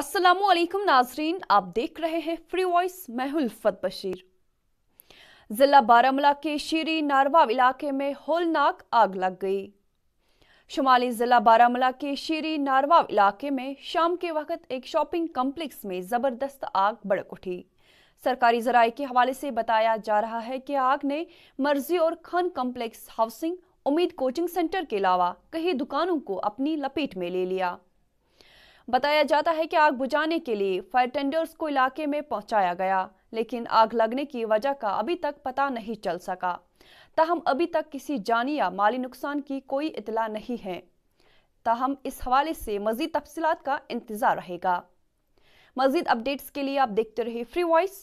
असलम नाजरीन आप देख रहे हैं फ्री वॉइस महल्फत बशीर ज़िला बारामूला के शीरी नारवा इलाके में होलनाक आग लग गई शुमाली ज़िला बारामूला के शीरी नारवा इलाके में शाम के वक्त एक शॉपिंग कम्प्लेक्स में ज़बरदस्त आग भड़क उठी सरकारी जराये के हवाले से बताया जा रहा है कि आग ने मर्जी और खान कम्प्लेक्स हाउसिंग उम्मीद कोचिंग सेंटर के अलावा कई दुकानों को अपनी लपेट में ले लिया बताया जाता है कि आग बुझाने के लिए फायर टेंडर्स को इलाके में पहुंचाया गया लेकिन आग लगने की वजह का अभी तक पता नहीं चल सका तहम अभी तक किसी जानी या माली नुकसान की कोई इतला नहीं है तहम इस हवाले से मजीद तफसी का इंतजार रहेगा मजीद अपडेट्स के लिए आप देखते रहे फ्री वॉइस